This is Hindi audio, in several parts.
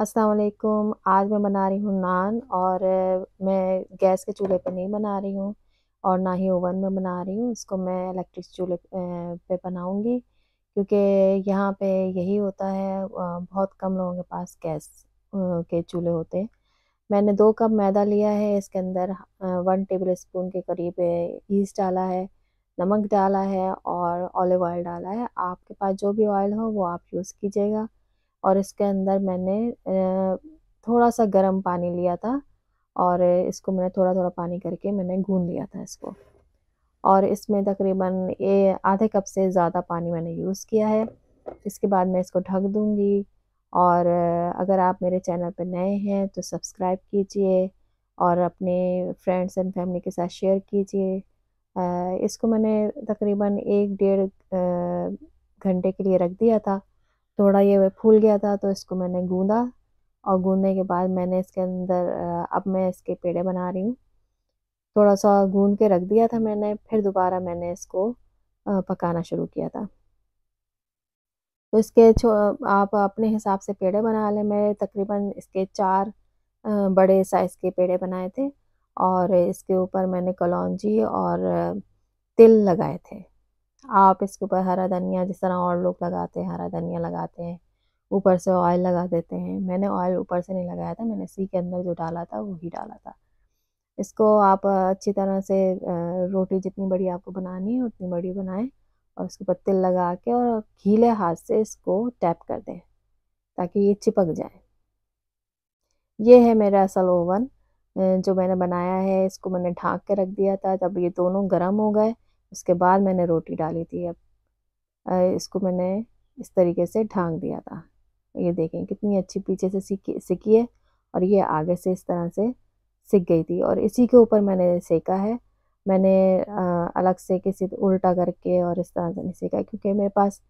असलकुम आज मैं बना रही हूँ नान और मैं गैस के चूल्हे पर नहीं बना रही हूँ और ना ही ओवन में बना रही हूँ इसको मैं इलेक्ट्रिक चूल्हे पे बनाऊँगी क्योंकि यहाँ पे यही होता है बहुत कम लोगों के पास गैस के चूल्हे होते हैं मैंने दो कप मैदा लिया है इसके अंदर वन टेबल स्पून के करीब ईस्ट डाला है नमक डाला है और ऑलिव ऑयल डाला है आपके पास जो भी ऑयल हो वो आप यूज़ कीजिएगा और इसके अंदर मैंने थोड़ा सा गर्म पानी लिया था और इसको मैंने थोड़ा थोड़ा पानी करके मैंने गून लिया था इसको और इसमें तकरीबन ये आधे कप से ज़्यादा पानी मैंने यूज़ किया है इसके बाद मैं इसको ढक दूँगी और अगर आप मेरे चैनल पर नए हैं तो सब्सक्राइब कीजिए और अपने फ्रेंड्स एंड फैमिली के साथ शेयर कीजिए इसको मैंने तकरीबन एक डेढ़ घंटे के लिए रख दिया था थोड़ा ये फूल गया था तो इसको मैंने गूंदा और गूंदने के बाद मैंने इसके अंदर अब मैं इसके पेड़े बना रही हूँ थोड़ा सा गूंद के रख दिया था मैंने फिर दोबारा मैंने इसको पकाना शुरू किया था तो इसके छो आप अपने हिसाब से पेड़े बना लें मैं तकरीबन इसके चार बड़े साइज़ के पेड़े बनाए थे और इसके ऊपर मैंने कलौजी और तिल लगाए थे आप इसके ऊपर हरा धनिया जिस तरह और लोग लगाते हैं हरा धनिया लगाते हैं ऊपर से ऑयल लगा देते हैं मैंने ऑयल ऊपर से नहीं लगाया था मैंने सी के अंदर जो डाला था वही डाला था इसको आप अच्छी तरह से रोटी जितनी बड़ी आपको बनानी है उतनी बड़ी बनाएं और उसके ऊपर तिल लगा के और गीले हाथ से इसको टैप कर दें ताकि ये चिपक जाए ये है मेरा असल ओवन जो मैंने बनाया है इसको मैंने ढाँक के रख दिया था तब ये दोनों गर्म हो गए उसके बाद मैंने रोटी डाली थी अब इसको मैंने इस तरीके से ढांक दिया था ये देखें कितनी अच्छी पीछे से सीखी सीखी है और ये आगे से इस तरह से सीख गई थी और इसी के ऊपर मैंने सेका है मैंने अलग से किसी उल्टा करके और इस तरह से नहीं सेका क्योंकि मेरे पास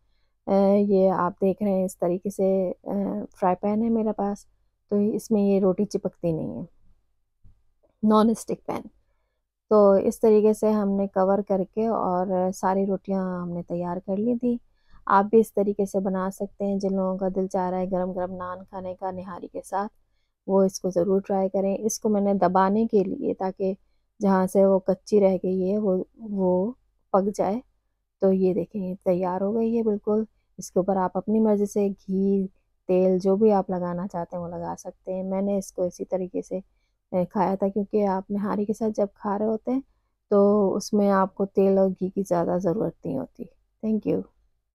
ये आप देख रहे हैं इस तरीके से फ्राई पैन है मेरे पास तो इसमें ये रोटी चिपकती नहीं है नॉन स्टिक पैन तो इस तरीके से हमने कवर करके और सारी रोटियां हमने तैयार कर ली थी आप भी इस तरीके से बना सकते हैं जिन लोगों का दिल चाह रहा है गरम गरम नान खाने का निहारी के साथ वो इसको ज़रूर ट्राई करें इसको मैंने दबाने के लिए ताकि जहाँ से वो कच्ची रह गई है वो वो पक जाए तो ये देखें तैयार हो गई है बिल्कुल इसके ऊपर आप अपनी मर्ज़ी से घी तेल जो भी आप लगाना चाहते हैं वो लगा सकते हैं मैंने इसको इसी तरीके से खाया था क्योंकि आप निहारी के साथ जब खा रहे होते हैं तो उसमें आपको तेल और घी की ज़्यादा ज़रूरत नहीं होती थैंक यू